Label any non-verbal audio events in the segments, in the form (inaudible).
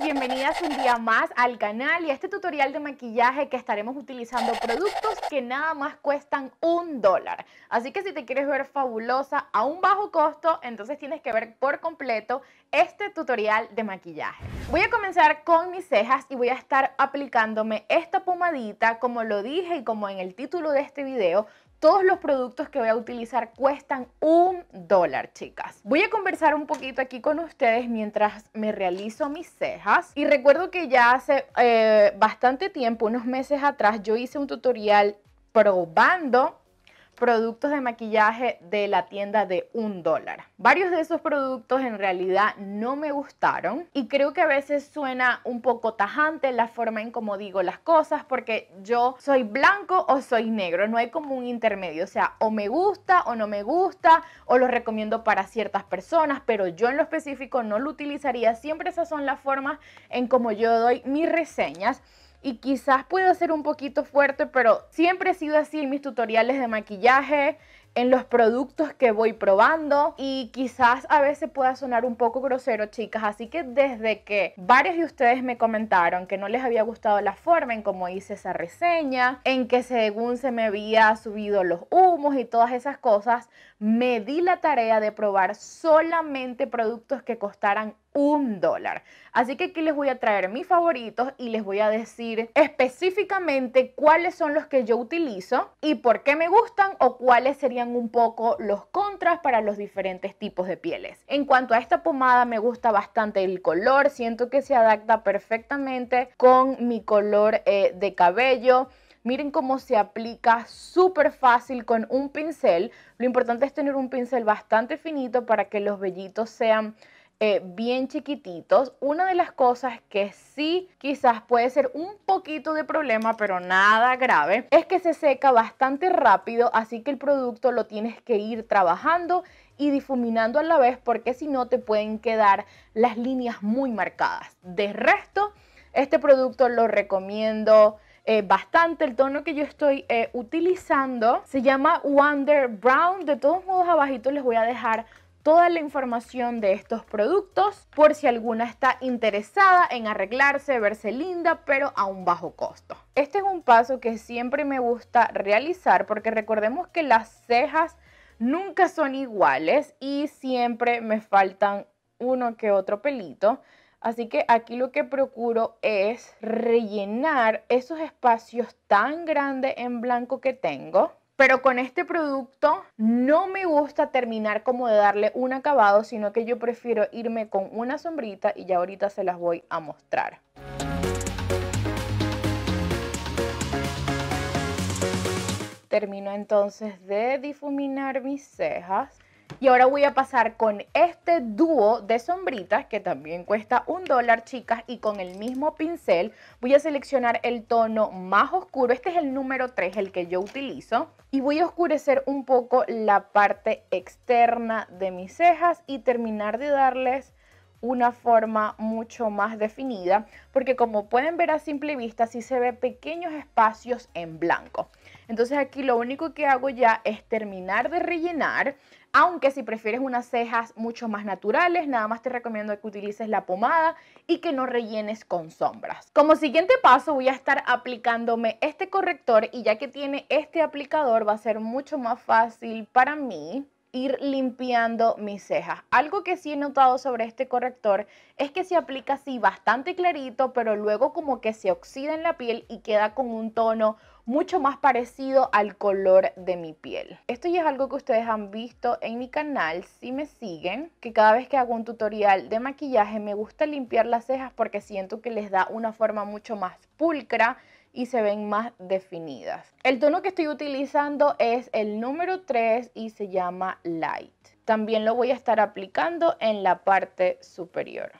bienvenidas un día más al canal y a este tutorial de maquillaje que estaremos utilizando productos que nada más cuestan un dólar. Así que si te quieres ver fabulosa a un bajo costo, entonces tienes que ver por completo este tutorial de maquillaje. Voy a comenzar con mis cejas y voy a estar aplicándome esta pomadita, como lo dije y como en el título de este video, todos los productos que voy a utilizar cuestan un dólar, chicas. Voy a conversar un poquito aquí con ustedes mientras me realizo mis cejas. Y recuerdo que ya hace eh, bastante tiempo, unos meses atrás, yo hice un tutorial probando productos de maquillaje de la tienda de un dólar. Varios de esos productos en realidad no me gustaron y creo que a veces suena un poco tajante la forma en como digo las cosas porque yo soy blanco o soy negro, no hay como un intermedio, o sea, o me gusta o no me gusta o lo recomiendo para ciertas personas, pero yo en lo específico no lo utilizaría, siempre esas son las formas en como yo doy mis reseñas y quizás pueda ser un poquito fuerte, pero siempre he sido así en mis tutoriales de maquillaje, en los productos que voy probando y quizás a veces pueda sonar un poco grosero, chicas, así que desde que varios de ustedes me comentaron que no les había gustado la forma en cómo hice esa reseña, en que según se me había subido los humos y todas esas cosas, me di la tarea de probar solamente productos que costaran un dólar. Así que aquí les voy a traer mis favoritos y les voy a decir específicamente cuáles son los que yo utilizo y por qué me gustan o cuáles serían un poco los contras para los diferentes tipos de pieles. En cuanto a esta pomada me gusta bastante el color, siento que se adapta perfectamente con mi color eh, de cabello. Miren cómo se aplica súper fácil con un pincel. Lo importante es tener un pincel bastante finito para que los vellitos sean eh, bien chiquititos. Una de las cosas que sí quizás puede ser un poquito de problema, pero nada grave, es que se seca bastante rápido, así que el producto lo tienes que ir trabajando y difuminando a la vez porque si no te pueden quedar las líneas muy marcadas. De resto, este producto lo recomiendo eh, bastante. El tono que yo estoy eh, utilizando se llama Wonder Brown. De todos modos, abajito les voy a dejar toda la información de estos productos por si alguna está interesada en arreglarse, verse linda, pero a un bajo costo. Este es un paso que siempre me gusta realizar porque recordemos que las cejas nunca son iguales y siempre me faltan uno que otro pelito. Así que aquí lo que procuro es rellenar esos espacios tan grandes en blanco que tengo pero con este producto no me gusta terminar como de darle un acabado, sino que yo prefiero irme con una sombrita y ya ahorita se las voy a mostrar. Termino entonces de difuminar mis cejas. Y ahora voy a pasar con este dúo de sombritas que también cuesta un dólar, chicas, y con el mismo pincel voy a seleccionar el tono más oscuro. Este es el número 3, el que yo utilizo. Y voy a oscurecer un poco la parte externa de mis cejas y terminar de darles una forma mucho más definida, porque como pueden ver a simple vista, sí se ve pequeños espacios en blanco. Entonces aquí lo único que hago ya es terminar de rellenar, aunque si prefieres unas cejas mucho más naturales, nada más te recomiendo que utilices la pomada y que no rellenes con sombras. Como siguiente paso voy a estar aplicándome este corrector y ya que tiene este aplicador va a ser mucho más fácil para mí ir limpiando mis cejas. Algo que sí he notado sobre este corrector es que se aplica así bastante clarito, pero luego como que se oxida en la piel y queda con un tono mucho más parecido al color de mi piel. Esto ya es algo que ustedes han visto en mi canal si me siguen, que cada vez que hago un tutorial de maquillaje me gusta limpiar las cejas porque siento que les da una forma mucho más pulcra y se ven más definidas. El tono que estoy utilizando es el número 3 y se llama Light. También lo voy a estar aplicando en la parte superior.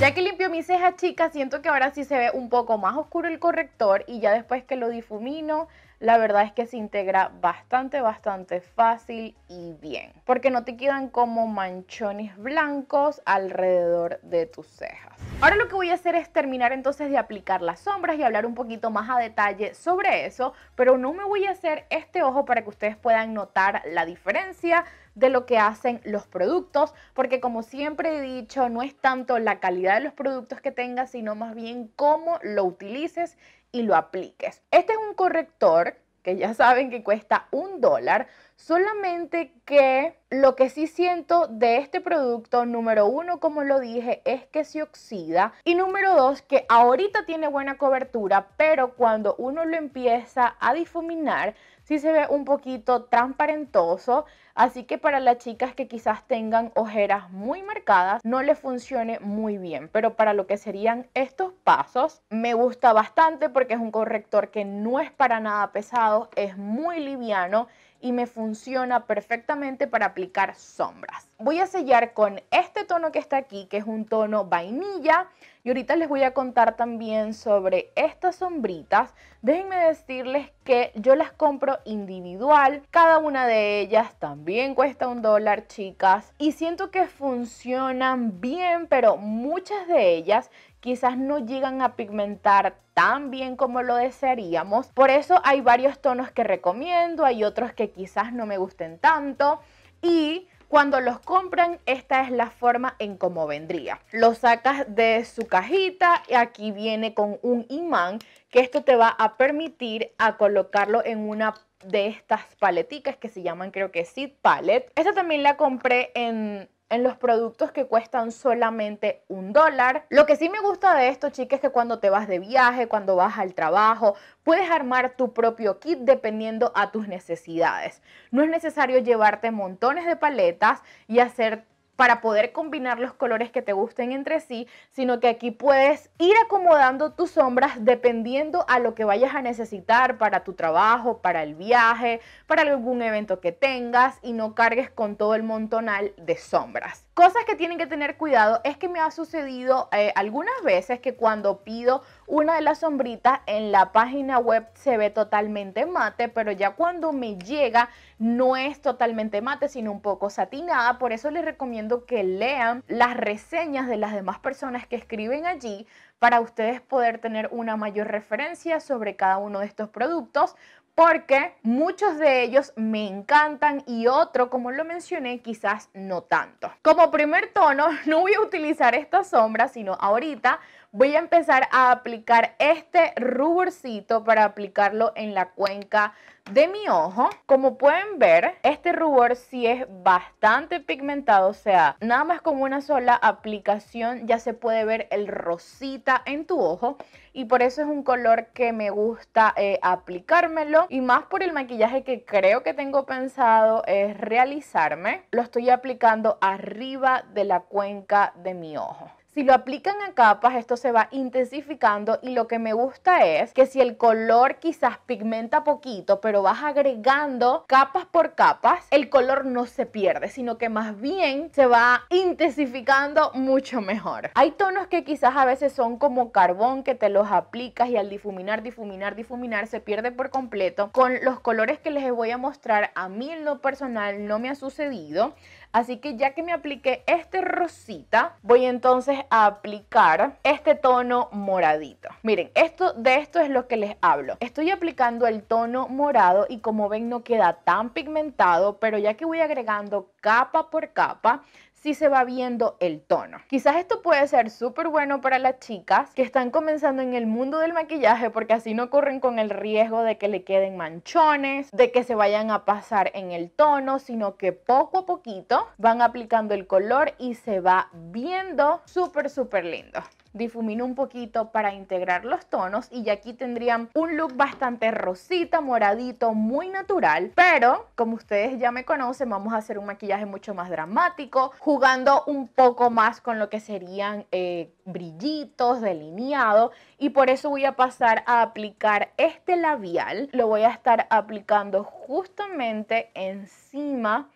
Ya que limpio mis cejas chicas, siento que ahora sí se ve un poco más oscuro el corrector y ya después que lo difumino la verdad es que se integra bastante, bastante fácil y bien, porque no te quedan como manchones blancos alrededor de tus cejas. Ahora lo que voy a hacer es terminar entonces de aplicar las sombras y hablar un poquito más a detalle sobre eso, pero no me voy a hacer este ojo para que ustedes puedan notar la diferencia de lo que hacen los productos, porque como siempre he dicho, no es tanto la calidad de los productos que tengas, sino más bien cómo lo utilices y lo apliques. Este es un corrector que ya saben que cuesta un dólar, solamente que lo que sí siento de este producto, número uno, como lo dije, es que se oxida y número dos, que ahorita tiene buena cobertura, pero cuando uno lo empieza a difuminar, sí se ve un poquito transparentoso, así que para las chicas que quizás tengan ojeras muy marcadas no les funcione muy bien, pero para lo que serían estos pasos me gusta bastante porque es un corrector que no es para nada pesado, es muy liviano y me funciona perfectamente para aplicar sombras. Voy a sellar con este tono que está aquí, que es un tono vainilla, y ahorita les voy a contar también sobre estas sombritas. Déjenme decirles que yo las compro individual. Cada una de ellas también cuesta un dólar, chicas. Y siento que funcionan bien, pero muchas de ellas quizás no llegan a pigmentar tan bien como lo desearíamos. Por eso hay varios tonos que recomiendo, hay otros que quizás no me gusten tanto. Y cuando los compran, esta es la forma en cómo vendría. Lo sacas de su cajita y aquí viene con un imán que esto te va a permitir a colocarlo en una de estas paleticas que se llaman creo que seed palette. Esta también la compré en en los productos que cuestan solamente un dólar. Lo que sí me gusta de esto, chicas, es que cuando te vas de viaje, cuando vas al trabajo, puedes armar tu propio kit dependiendo a tus necesidades. No es necesario llevarte montones de paletas y hacer para poder combinar los colores que te gusten entre sí, sino que aquí puedes ir acomodando tus sombras dependiendo a lo que vayas a necesitar para tu trabajo, para el viaje, para algún evento que tengas y no cargues con todo el montonal de sombras. Cosas que tienen que tener cuidado es que me ha sucedido eh, algunas veces que cuando pido una de las sombritas en la página web se ve totalmente mate, pero ya cuando me llega no es totalmente mate, sino un poco satinada. Por eso les recomiendo que lean las reseñas de las demás personas que escriben allí para ustedes poder tener una mayor referencia sobre cada uno de estos productos, porque muchos de ellos me encantan y otro, como lo mencioné, quizás no tanto. Como primer tono, (laughs) no voy a utilizar esta sombra, sino ahorita voy a empezar a aplicar este ruborcito para aplicarlo en la cuenca de mi ojo. Como pueden ver, este rubor sí es bastante pigmentado, o sea, nada más con una sola aplicación ya se puede ver el rosita en tu ojo y por eso es un color que me gusta eh, aplicármelo y más por el maquillaje que creo que tengo pensado es realizarme. Lo estoy aplicando arriba de la cuenca de mi ojo. Si lo aplican a capas, esto se va intensificando y lo que me gusta es que si el color quizás pigmenta poquito, pero vas agregando capas por capas, el color no se pierde, sino que más bien se va intensificando mucho mejor. Hay tonos que quizás a veces son como carbón que te los aplicas y al difuminar, difuminar, difuminar se pierde por completo. Con los colores que les voy a mostrar, a mí en lo personal no me ha sucedido. Así que ya que me apliqué este rosita, voy entonces a aplicar este tono moradito. Miren, esto de esto es lo que les hablo. Estoy aplicando el tono morado y como ven no queda tan pigmentado, pero ya que voy agregando capa por capa, si se va viendo el tono. Quizás esto puede ser súper bueno para las chicas que están comenzando en el mundo del maquillaje porque así no corren con el riesgo de que le queden manchones, de que se vayan a pasar en el tono, sino que poco a poquito van aplicando el color y se va viendo súper, súper lindo difumino un poquito para integrar los tonos y ya aquí tendrían un look bastante rosita, moradito, muy natural, pero como ustedes ya me conocen, vamos a hacer un maquillaje mucho más dramático, jugando un poco más con lo que serían eh, brillitos, delineado y por eso voy a pasar a aplicar este labial, lo voy a estar aplicando justamente encima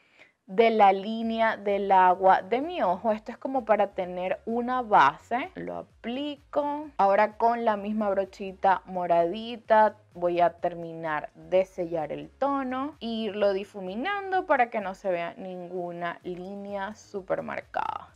de la línea del agua de mi ojo. Esto es como para tener una base. Lo aplico. Ahora con la misma brochita moradita voy a terminar de sellar el tono e irlo difuminando para que no se vea ninguna línea super marcada.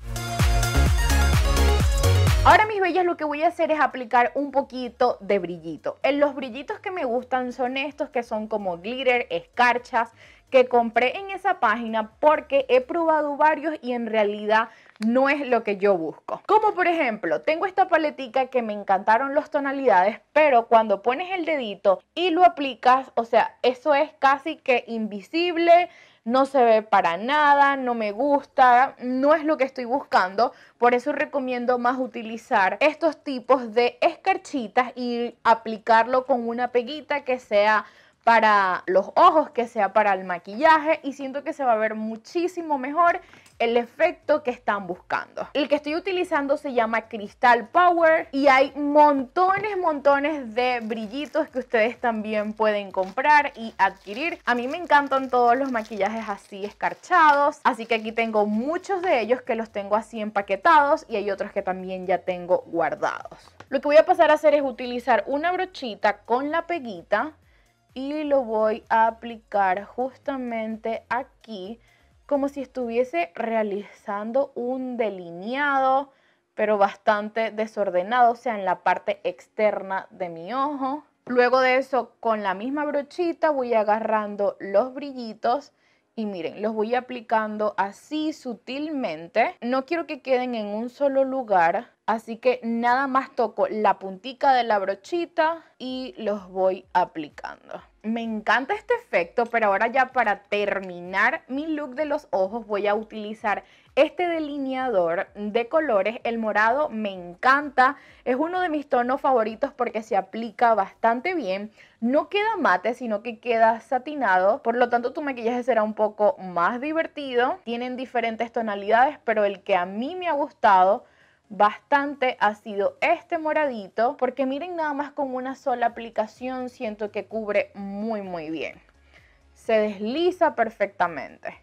Ahora mis bellas lo que voy a hacer es aplicar un poquito de brillito. En los brillitos que me gustan son estos que son como glitter, escarchas, que compré en esa página porque he probado varios y en realidad no es lo que yo busco. Como por ejemplo, tengo esta paletica que me encantaron las tonalidades, pero cuando pones el dedito y lo aplicas, o sea, eso es casi que invisible, no se ve para nada, no me gusta, no es lo que estoy buscando. Por eso recomiendo más utilizar estos tipos de escarchitas y aplicarlo con una peguita que sea para los ojos, que sea para el maquillaje y siento que se va a ver muchísimo mejor el efecto que están buscando. El que estoy utilizando se llama Crystal Power y hay montones, montones de brillitos que ustedes también pueden comprar y adquirir. A mí me encantan todos los maquillajes así escarchados, así que aquí tengo muchos de ellos que los tengo así empaquetados y hay otros que también ya tengo guardados. Lo que voy a pasar a hacer es utilizar una brochita con la peguita y lo voy a aplicar justamente aquí como si estuviese realizando un delineado, pero bastante desordenado, o sea, en la parte externa de mi ojo. Luego de eso, con la misma brochita voy agarrando los brillitos y miren, los voy aplicando así sutilmente. No quiero que queden en un solo lugar, así que nada más toco la puntica de la brochita y los voy aplicando me encanta este efecto, pero ahora ya para terminar mi look de los ojos voy a utilizar este delineador de colores. El morado me encanta, es uno de mis tonos favoritos porque se aplica bastante bien. No queda mate, sino que queda satinado, por lo tanto tu maquillaje será un poco más divertido. Tienen diferentes tonalidades, pero el que a mí me ha gustado bastante ha sido este moradito porque miren nada más con una sola aplicación siento que cubre muy muy bien se desliza perfectamente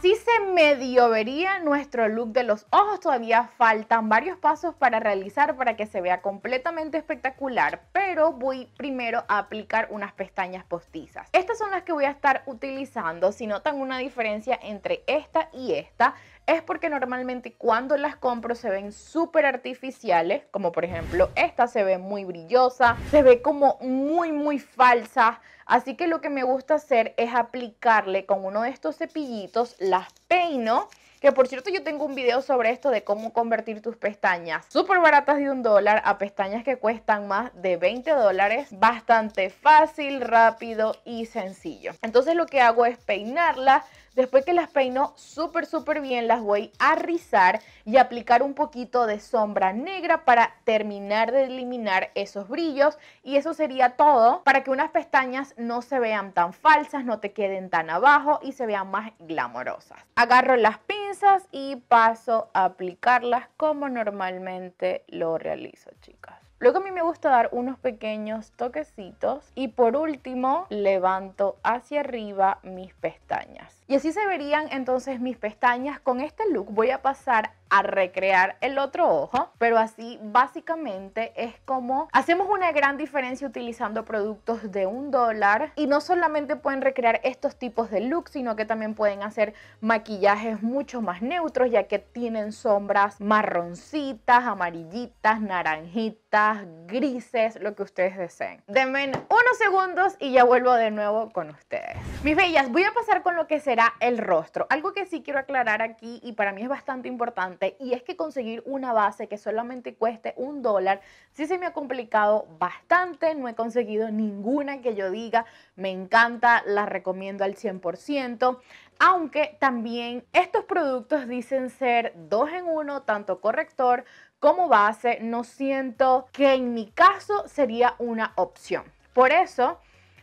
Así se medio vería nuestro look de los ojos, todavía faltan varios pasos para realizar para que se vea completamente espectacular, pero voy primero a aplicar unas pestañas postizas. Estas son las que voy a estar utilizando, si notan una diferencia entre esta y esta, es porque normalmente cuando las compro se ven súper artificiales, como por ejemplo esta se ve muy brillosa, se ve como muy muy falsa, así que lo que me gusta hacer es aplicarle con uno de estos cepillitos, las peino que por cierto yo tengo un video sobre esto de cómo convertir tus pestañas súper baratas de un dólar a pestañas que cuestan más de 20 dólares. Bastante fácil, rápido y sencillo. Entonces lo que hago es peinarla, Después que las peino súper, súper bien, las voy a rizar y aplicar un poquito de sombra negra para terminar de eliminar esos brillos. Y eso sería todo para que unas pestañas no se vean tan falsas, no te queden tan abajo y se vean más glamorosas. Agarro las pinzas y paso a aplicarlas como normalmente lo realizo, chicas. Luego a mí me gusta dar unos pequeños toquecitos y por último levanto hacia arriba mis pestañas. Y así se verían entonces mis pestañas. Con este look voy a pasar a recrear el otro ojo, pero así básicamente es como hacemos una gran diferencia utilizando productos de un dólar y no solamente pueden recrear estos tipos de looks, sino que también pueden hacer maquillajes mucho más neutros ya que tienen sombras marroncitas, amarillitas, naranjitas, grises, lo que ustedes deseen. Denme unos segundos y ya vuelvo de nuevo con ustedes. Mis bellas, voy a pasar con lo que será el rostro. Algo que sí quiero aclarar aquí y para mí es bastante importante y es que conseguir una base que solamente cueste un dólar sí se me ha complicado bastante, no he conseguido ninguna que yo diga me encanta, la recomiendo al 100%. Aunque también estos productos dicen ser dos en uno, tanto corrector como base, no siento que en mi caso sería una opción. Por eso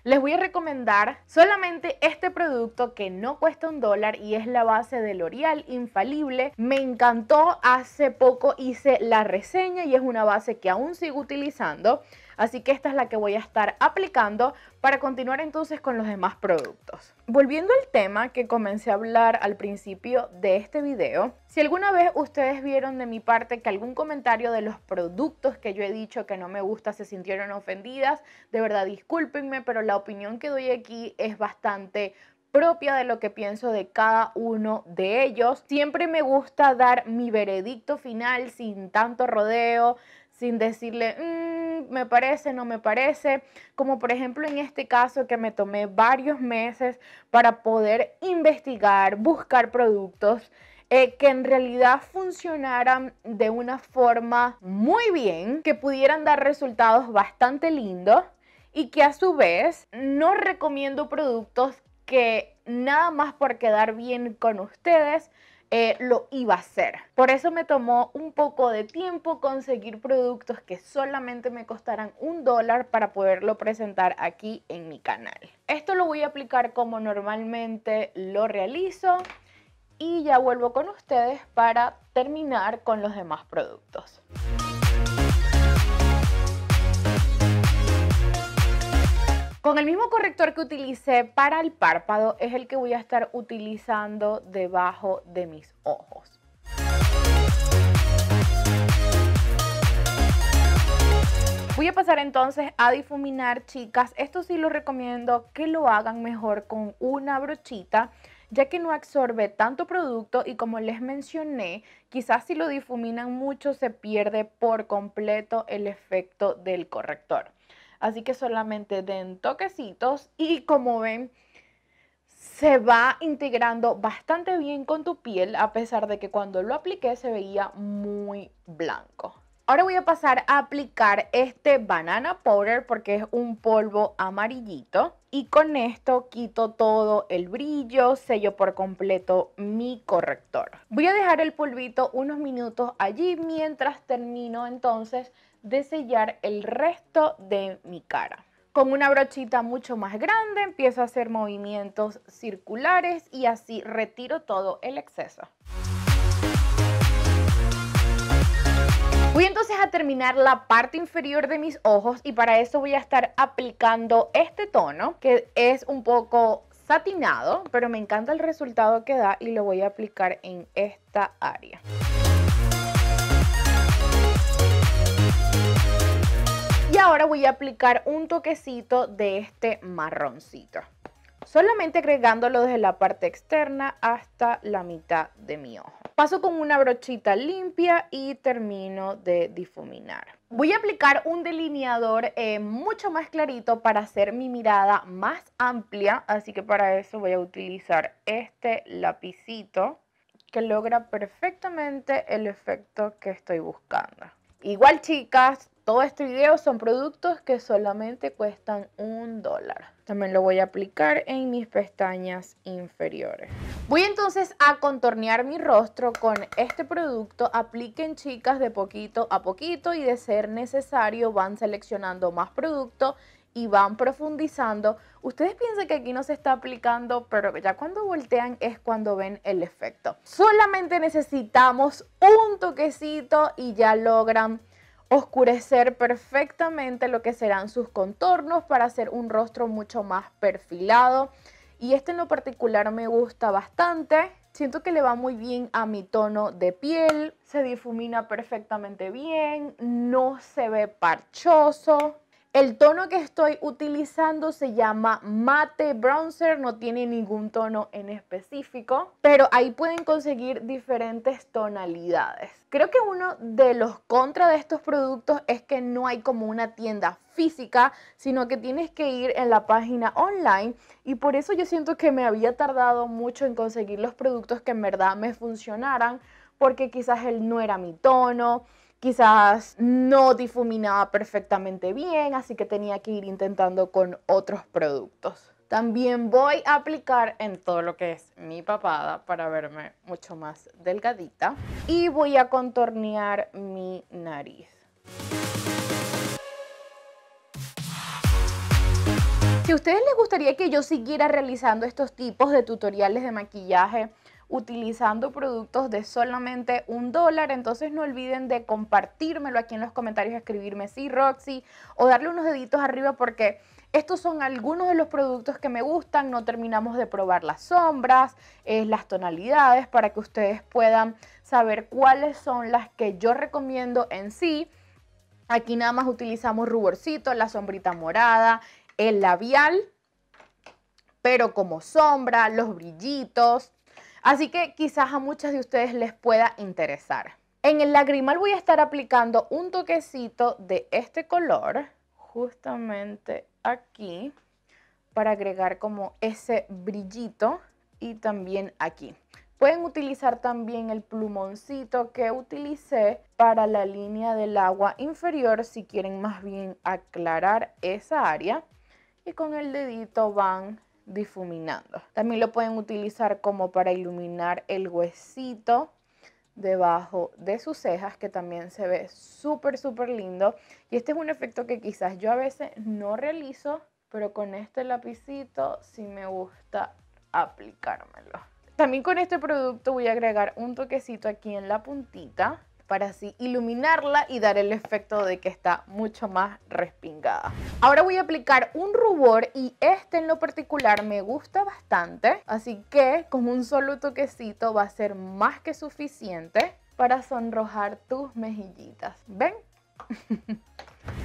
les voy a recomendar solamente este producto que no cuesta un dólar y es la base de L'Oreal infalible. Me encantó, hace poco hice la reseña y es una base que aún sigo utilizando. Así que esta es la que voy a estar aplicando para continuar entonces con los demás productos. Volviendo al tema que comencé a hablar al principio de este video, si alguna vez ustedes vieron de mi parte que algún comentario de los productos que yo he dicho que no me gusta se sintieron ofendidas, de verdad discúlpenme, pero la opinión que doy aquí es bastante propia de lo que pienso de cada uno de ellos. Siempre me gusta dar mi veredicto final sin tanto rodeo, sin decirle, mm, me parece, no me parece, como por ejemplo en este caso que me tomé varios meses para poder investigar, buscar productos eh, que en realidad funcionaran de una forma muy bien, que pudieran dar resultados bastante lindos y que a su vez no recomiendo productos que nada más por quedar bien con ustedes, eh, lo iba a hacer. Por eso me tomó un poco de tiempo conseguir productos que solamente me costaran un dólar para poderlo presentar aquí en mi canal. Esto lo voy a aplicar como normalmente lo realizo y ya vuelvo con ustedes para terminar con los demás productos. Con el mismo corrector que utilicé para el párpado es el que voy a estar utilizando debajo de mis ojos. Voy a pasar entonces a difuminar, chicas. Esto sí lo recomiendo que lo hagan mejor con una brochita ya que no absorbe tanto producto y como les mencioné, quizás si lo difuminan mucho se pierde por completo el efecto del corrector. Así que solamente den toquecitos y como ven, se va integrando bastante bien con tu piel a pesar de que cuando lo apliqué se veía muy blanco. Ahora voy a pasar a aplicar este banana powder porque es un polvo amarillito y con esto quito todo el brillo, sello por completo mi corrector. Voy a dejar el polvito unos minutos allí mientras termino entonces de sellar el resto de mi cara. Con una brochita mucho más grande empiezo a hacer movimientos circulares y así retiro todo el exceso. Voy entonces a terminar la parte inferior de mis ojos y para eso voy a estar aplicando este tono que es un poco satinado, pero me encanta el resultado que da y lo voy a aplicar en esta área. ahora voy a aplicar un toquecito de este marroncito. Solamente agregándolo desde la parte externa hasta la mitad de mi ojo. Paso con una brochita limpia y termino de difuminar. Voy a aplicar un delineador eh, mucho más clarito para hacer mi mirada más amplia. Así que para eso voy a utilizar este lapicito que logra perfectamente el efecto que estoy buscando. Igual chicas, todo este video son productos que solamente cuestan un dólar. También lo voy a aplicar en mis pestañas inferiores. Voy entonces a contornear mi rostro con este producto. Apliquen chicas de poquito a poquito y de ser necesario van seleccionando más producto y van profundizando. Ustedes piensan que aquí no se está aplicando, pero ya cuando voltean es cuando ven el efecto. Solamente necesitamos un toquecito y ya logran oscurecer perfectamente lo que serán sus contornos para hacer un rostro mucho más perfilado. Y este en lo particular me gusta bastante. Siento que le va muy bien a mi tono de piel, se difumina perfectamente bien, no se ve parchoso, el tono que estoy utilizando se llama Mate Bronzer, no tiene ningún tono en específico, pero ahí pueden conseguir diferentes tonalidades. Creo que uno de los contras de estos productos es que no hay como una tienda física, sino que tienes que ir en la página online y por eso yo siento que me había tardado mucho en conseguir los productos que en verdad me funcionaran porque quizás él no era mi tono, quizás no difuminaba perfectamente bien, así que tenía que ir intentando con otros productos. También voy a aplicar en todo lo que es mi papada para verme mucho más delgadita. Y voy a contornear mi nariz. Si a ustedes les gustaría que yo siguiera realizando estos tipos de tutoriales de maquillaje utilizando productos de solamente un dólar. Entonces no olviden de compartírmelo aquí en los comentarios, escribirme si Roxy, o darle unos deditos arriba porque... Estos son algunos de los productos que me gustan. No terminamos de probar las sombras, eh, las tonalidades, para que ustedes puedan saber cuáles son las que yo recomiendo en sí. Aquí nada más utilizamos ruborcito, la sombrita morada, el labial, pero como sombra, los brillitos, Así que quizás a muchas de ustedes les pueda interesar. En el lagrimal voy a estar aplicando un toquecito de este color, justamente aquí, para agregar como ese brillito y también aquí. Pueden utilizar también el plumoncito que utilicé para la línea del agua inferior si quieren más bien aclarar esa área. Y con el dedito van difuminando. También lo pueden utilizar como para iluminar el huesito debajo de sus cejas, que también se ve súper, súper lindo. Y este es un efecto que quizás yo a veces no realizo, pero con este lapicito sí me gusta aplicármelo. También con este producto voy a agregar un toquecito aquí en la puntita para así iluminarla y dar el efecto de que está mucho más respingada. Ahora voy a aplicar un rubor y este en lo particular me gusta bastante, así que con un solo toquecito va a ser más que suficiente para sonrojar tus mejillitas. ¿Ven? (laughs)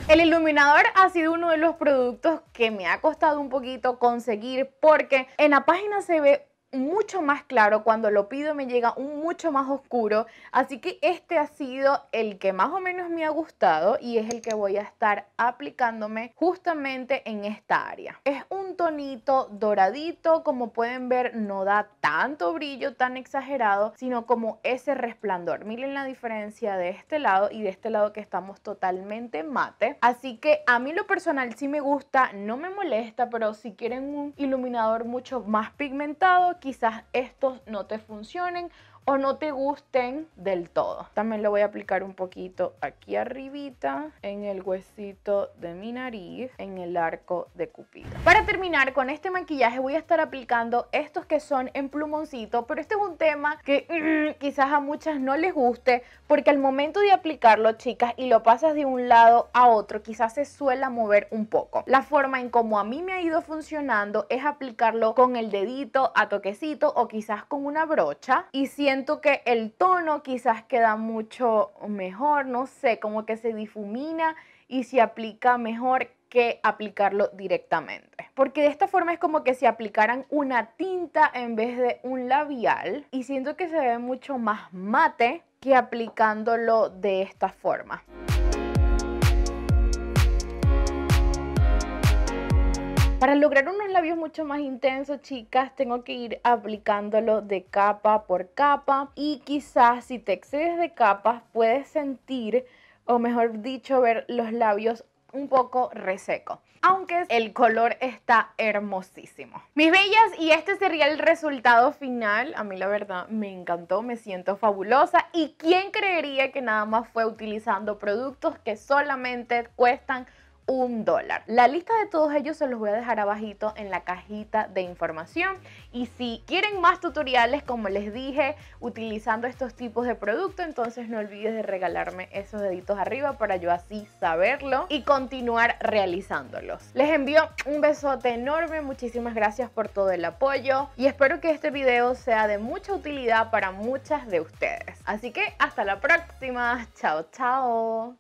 El iluminador ha sido uno de los productos que me ha costado un poquito conseguir porque en la página se ve mucho más claro, cuando lo pido me llega un mucho más oscuro, así que este ha sido el que más o menos me ha gustado y es el que voy a estar aplicándome justamente en esta área. Es un tonito doradito, como pueden ver no da tanto brillo tan exagerado, sino como ese resplandor. Miren la diferencia de este lado y de este lado que estamos totalmente mate, así que a mí lo personal sí me gusta, no me molesta, pero si quieren un iluminador mucho más pigmentado, quizás estos no te funcionen o no te gusten del todo. También lo voy a aplicar un poquito aquí arribita, en el huesito de mi nariz, en el arco de cupido. Para terminar con este maquillaje voy a estar aplicando estos que son en plumoncito, pero este es un tema que mm, quizás a muchas no les guste, porque al momento de aplicarlo, chicas, y lo pasas de un lado a otro, quizás se suela mover un poco. La forma en como a mí me ha ido funcionando es aplicarlo con el dedito a toquecito o quizás con una brocha y siento que el tono quizás queda mucho mejor, no sé, como que se difumina y se aplica mejor que aplicarlo directamente. Porque de esta forma es como que si aplicaran una tinta en vez de un labial y siento que se ve mucho más mate que aplicándolo de esta forma. Para lograr unos labios mucho más intensos, chicas, tengo que ir aplicándolo de capa por capa y quizás si te excedes de capas puedes sentir, o mejor dicho, ver los labios un poco reseco. Aunque el color está hermosísimo. Mis bellas, y este sería el resultado final. A mí la verdad me encantó, me siento fabulosa. ¿Y quién creería que nada más fue utilizando productos que solamente cuestan dólar. La lista de todos ellos se los voy a dejar abajito en la cajita de información y si quieren más tutoriales, como les dije, utilizando estos tipos de producto, entonces no olvides de regalarme esos deditos arriba para yo así saberlo y continuar realizándolos. Les envío un besote enorme, muchísimas gracias por todo el apoyo y espero que este video sea de mucha utilidad para muchas de ustedes. Así que hasta la próxima, chao chao.